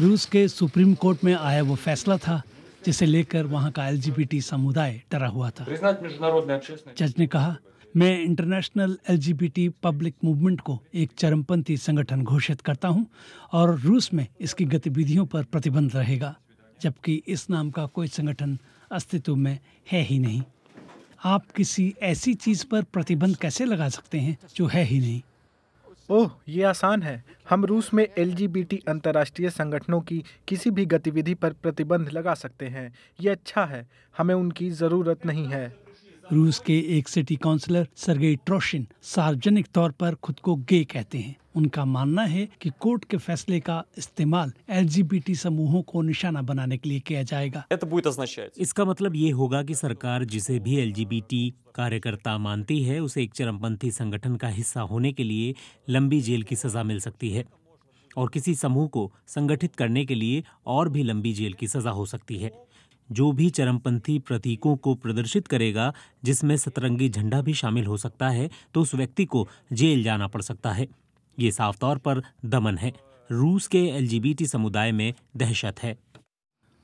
रूस के supreme court में आया वो फैसला था जिसे लेकर वहाँ का एल समुदाय डरा हुआ था जज ने कहा मैं इंटरनेशनल एल पब्लिक मूवमेंट को एक चरमपंथी संगठन घोषित करता हूँ और रूस में इसकी गतिविधियों पर प्रतिबंध रहेगा जबकि इस नाम का कोई संगठन अस्तित्व में है ही नहीं आप किसी ऐसी चीज़ पर प्रतिबंध कैसे लगा सकते हैं जो है ही नहीं ओह ये आसान है हम रूस में टी अंतर्राष्ट्रीय संगठनों की किसी भी गतिविधि पर प्रतिबंध लगा सकते हैं ये अच्छा है हमें उनकी ज़रूरत नहीं है रूस के एक सिटी काउंसलर सरगेई ट्रोशिन सार्वजनिक तौर पर खुद को गे कहते हैं उनका मानना है कि कोर्ट के फैसले का इस्तेमाल एलजीबीटी समूहों को निशाना बनाने के लिए किया जाएगा इसका मतलब ये होगा कि सरकार जिसे भी एलजीबीटी कार्यकर्ता मानती है उसे एक चरमपंथी संगठन का हिस्सा होने के लिए लंबी जेल की सजा मिल सकती है और किसी समूह को संगठित करने के लिए और भी लंबी जेल की सजा हो सकती है जो भी चरमपंथी प्रतीकों को प्रदर्शित करेगा जिसमें सतरंगी झंडा भी शामिल हो सकता है तो उस व्यक्ति को जेल जाना पड़ सकता है ये साफ तौर पर दमन है रूस के एल समुदाय में दहशत है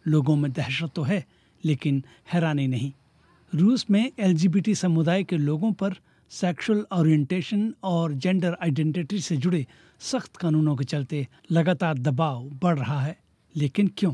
लोगों में दहशत तो है लेकिन हैरानी नहीं रूस में एल समुदाय के लोगों पर सेक्सुअल ओरिएंटेशन और जेंडर आइडेंटिटी से जुड़े सख्त कानूनों के चलते लगातार दबाव बढ़ रहा है लेकिन क्यों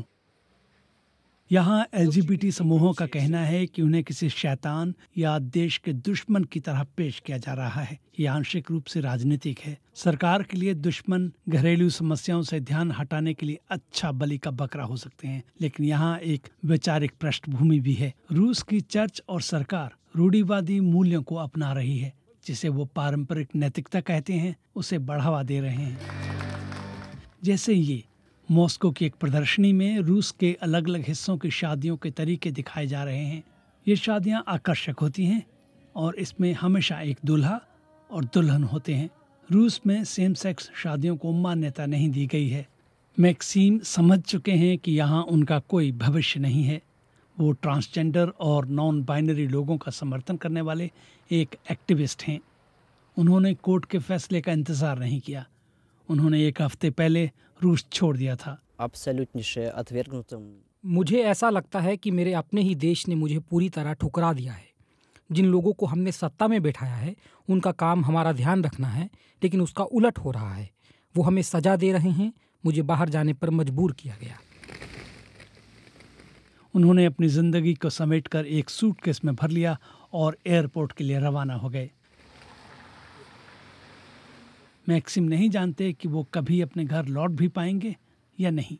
यहाँ एलजीबीटी समूहों का कहना है कि उन्हें किसी शैतान या देश के दुश्मन की तरह पेश किया जा रहा है ये आंशिक रूप से राजनीतिक है सरकार के लिए दुश्मन घरेलू समस्याओं से ध्यान हटाने के लिए अच्छा बलि का बकरा हो सकते हैं लेकिन यहाँ एक वैचारिक पृष्ठभूमि भी है रूस की चर्च और सरकार रूढ़ीवादी मूल्यों को अपना रही है जिसे वो पारंपरिक नैतिकता कहते हैं उसे बढ़ावा दे रहे हैं जैसे ये मॉस्को की एक प्रदर्शनी में रूस के अलग अलग हिस्सों की शादियों के तरीके दिखाए जा रहे हैं ये शादियाँ आकर्षक होती हैं और इसमें हमेशा एक दूल्हा और दुल्हन होते हैं रूस में सेम सेक्स शादियों को मान्यता नहीं दी गई है मैक्सीम समझ चुके हैं कि यहाँ उनका कोई भविष्य नहीं है वो ट्रांसजेंडर और नॉन बाइनरी लोगों का समर्थन करने वाले एक एक्टिविस्ट हैं उन्होंने कोर्ट के फैसले का इंतज़ार नहीं किया उन्होंने एक हफ्ते पहले रूस छोड़ दिया था मुझे ऐसा लगता है कि मेरे अपने ही देश ने मुझे पूरी तरह ठुकरा दिया है जिन लोगों को हमने सत्ता में बैठाया है उनका काम हमारा ध्यान रखना है लेकिन उसका उलट हो रहा है वो हमें सजा दे रहे हैं मुझे बाहर जाने पर मजबूर किया गया उन्होंने अपनी ज़िंदगी को समेटकर एक सूटकेस में भर लिया और एयरपोर्ट के लिए रवाना हो गए मैक्सिम नहीं जानते कि वो कभी अपने घर लौट भी पाएंगे या नहीं